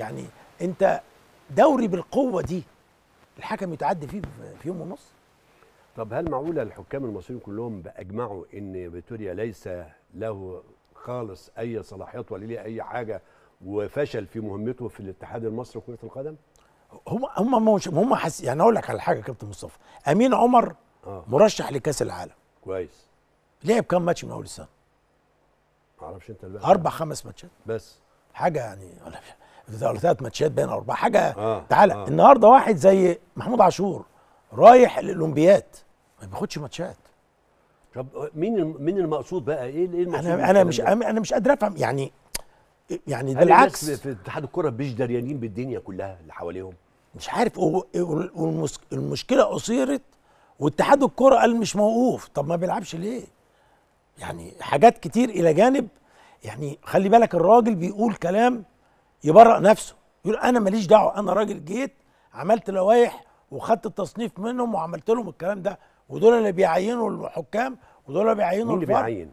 يعني انت دوري بالقوه دي الحكم يتعدي فيه في يوم ونص طب هل معقوله الحكام المصريين كلهم باجمعوا ان فيتوريا ليس له خالص اي صلاحيات ولا ليه اي حاجه وفشل في مهمته في الاتحاد المصري لكره القدم؟ هم هم مش هم حس يعني اقول لك على حاجه كابتن مصطفى امين عمر آه. مرشح لكاس العالم كويس لعب كام ماتش من اول السنه؟ ما اعرفش انت اربع خمس ماتشات بس حاجه يعني ولا ثلاث ماتشات بين اربعه حاجه آه تعالى آه النهارده واحد زي محمود عاشور رايح الاولمبياد ما بياخدش ماتشات طب مين مين المقصود بقى ايه ايه المقصود انا انا مش انا مش قادر افهم يعني يعني ده العكس في اتحاد الكره مش دريانين بالدنيا كلها اللي حواليهم مش عارف والمشكله اثيرت واتحاد الكره قال مش موقوف طب ما بيلعبش ليه يعني حاجات كتير الى جانب يعني خلي بالك الراجل بيقول كلام يبرأ نفسه يقول انا ماليش دعوه انا راجل جيت عملت لوائح وخدت التصنيف منهم وعملت لهم الكلام ده ودول اللي بيعينوا الحكام ودول اللي بيعينوا مين اللي بيعين؟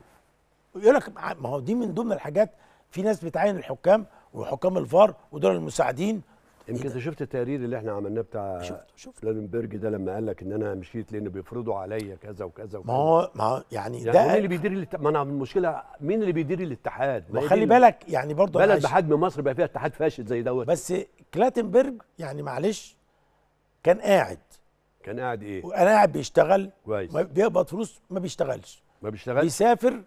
يقول لك ما هو دي من ضمن الحاجات في ناس بتعين الحكام وحكام الفار ودول المساعدين يمكن انت شفت التقرير اللي احنا عملناه بتاع شفت شفت لانبرج ده لما قال لك ان انا مشيت لان بيفرضوا عليا كذا وكذا وكذا ما هو ما هو يعني, يعني ده مين اللي بيدير ما انا المشكله مين اللي بيدير الاتحاد ما خلي بالك يعني برضه بلد بحجم مصر بقى فيها اتحاد فاشل زي دوت بس كلاتنبرج يعني معلش كان قاعد كان قاعد ايه؟ وانا قاعد بيشتغل كويس بيقبض فلوس ما بيشتغلش ما بيشتغلش بيسافر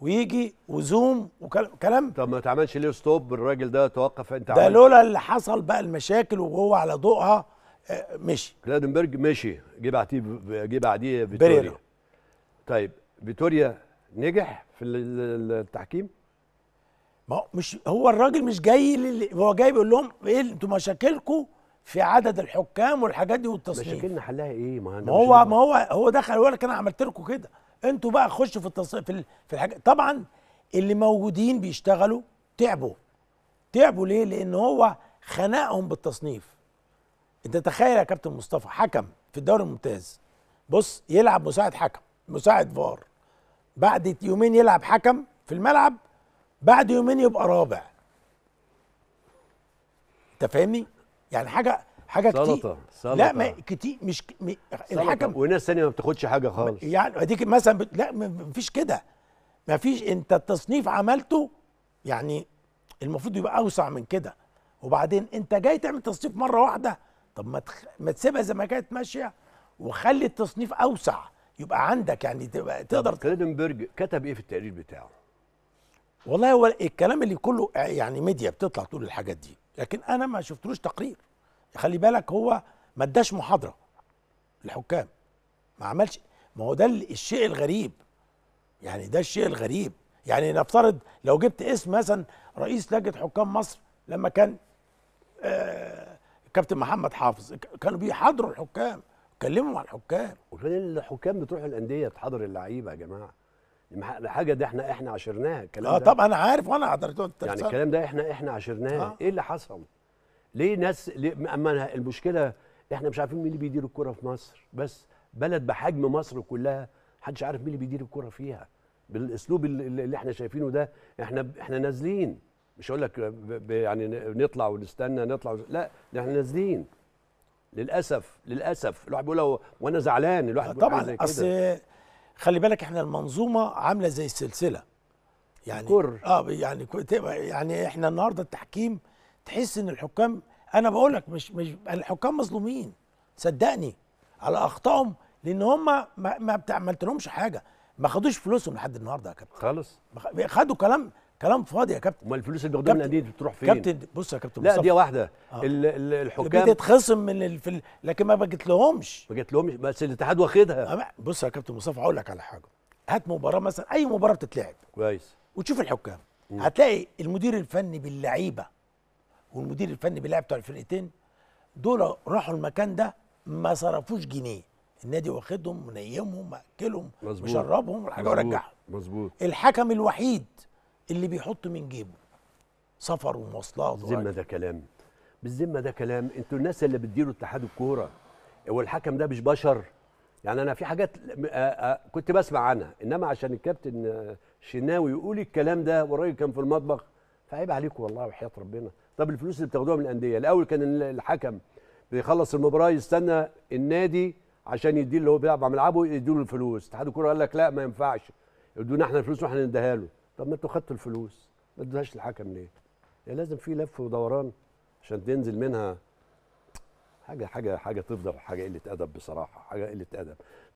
ويجي وزوم وكلام طب ما تعملش ليه ستوب الراجل ده توقف انت ده لولا اللي حصل بقى المشاكل وهو على ضوءها آه، مشي كلادنبرج مشي جه بعديه جه بعديه فيتوريا بريرا. طيب فيتوريا نجح في التحكيم ما مش هو الراجل مش جاي هو جاي بيقول لهم ايه انتوا مشاكلكم في عدد الحكام والحاجات دي والتصنيف مشاكلنا حلها ايه ما, ما هو ما هو هو دخل ولا كان عملت لكم كده انتوا بقى خشوا في التص... في ال... في الحاجه طبعا اللي موجودين بيشتغلوا تعبوا تعبوا ليه لان هو خنقهم بالتصنيف انت تخيل يا كابتن مصطفى حكم في الدوري الممتاز بص يلعب مساعد حكم مساعد فار بعد يومين يلعب حكم في الملعب بعد يومين يبقى رابع انت فاهمني يعني حاجه حاجه كتير سلطة. لا ما كتير مش م... الحكم وناس ثانيه ما بتاخدش حاجه خالص يعني اديك مثلا بت... لا مفيش كده مفيش انت التصنيف عملته يعني المفروض يبقى اوسع من كده وبعدين انت جاي تعمل تصنيف مره واحده طب ما تخ... ما تسيبها زي ما كانت ماشيه وخلي التصنيف اوسع يبقى عندك يعني تبقى تقدر كريدنبرج كتب ايه في التقرير بتاعه؟ والله هو الكلام اللي كله يعني ميديا بتطلع تقول الحاجات دي لكن انا ما شفتلوش تقرير خلي بالك هو ما اداش محاضره للحكام ما عملش ما هو ده الشيء الغريب يعني ده الشيء الغريب يعني نفترض لو جبت اسم مثلا رئيس لجنه حكام مصر لما كان آه، كابتن محمد حافظ كانوا بيحضروا الحكام كلموا مع الحكام وكان الحكام بتروح الانديه تحضر اللعيبه يا جماعه الحاجه دي احنا احنا عشرناها الكلام آه ده اه طبعا انا عارف وانا حضرت يعني الكلام ده احنا احنا عشرناه آه. ايه اللي حصل ليه ناس ليه المشكله احنا مش عارفين مين اللي بيدير الكره في مصر بس بلد بحجم مصر كلها محدش عارف مين اللي بيدير الكره فيها بالاسلوب اللي احنا شايفينه ده احنا احنا نازلين مش هقول لك يعني نطلع ونستنى نطلع ونستنى. لا ده احنا نازلين للاسف للاسف الواحد بيقول وانا زعلان الواحد طبعا اصل خلي بالك احنا المنظومه عامله زي السلسله يعني كر. اه يعني يعني احنا النهارده التحكيم تحس ان الحكام انا بقول لك مش مش الحكام مظلومين صدقني على اخطائهم لان هم ما ما عملتلهمش حاجه ما خدوش فلوسهم لحد النهارده يا كابتن خالص خدوا كلام كلام فاضي يا كابتن امال الفلوس اللي بياخدوها من الانديه بتروح فين كابتن بص يا كابتن لا دي واحده آه. الحكام بتتخصم من الفل... لكن ما بجتلهمش لهمش بس الاتحاد واخدها بص يا كابتن مصطفى هقول لك على حاجه هات مباراه مثلا اي مباراه بتتلعب كويس وتشوف الحكام م. هتلاقي المدير الفني باللعيبه والمدير الفني بيلعب بتوع الفرقتين دول راحوا المكان ده ما صرفوش جنيه النادي واخدهم منيمهم مأكلهم مشربهم الحاجه ورجعهم مظبوط الحكم الوحيد اللي بيحط من جيبه سفر ومواصلات بالذمه ده كلام بالذمه ده كلام انتوا الناس اللي بتديروا اتحاد الكوره والحكم ده مش بشر يعني انا في حاجات كنت بسمع عنها انما عشان الكابتن شناوي يقول الكلام ده والراجل كان في المطبخ فعيب عليكم والله وحياه ربنا طب الفلوس اللي بتاخدوها من الانديه الاول كان الحكم بيخلص المباراه يستنى النادي عشان يديه اللي هو بيلعب على ملعبه يديله الفلوس اتحاد الكوره قال لك لا ما ينفعش ادونا احنا الفلوس واحنا نديها له طب ما انتوا خدتوا الفلوس ما ادوهاش للحكم ليه؟ يعني لازم في لف ودوران عشان تنزل منها حاجه حاجه حاجه تفضل حاجه قله ادب بصراحه حاجه قله ادب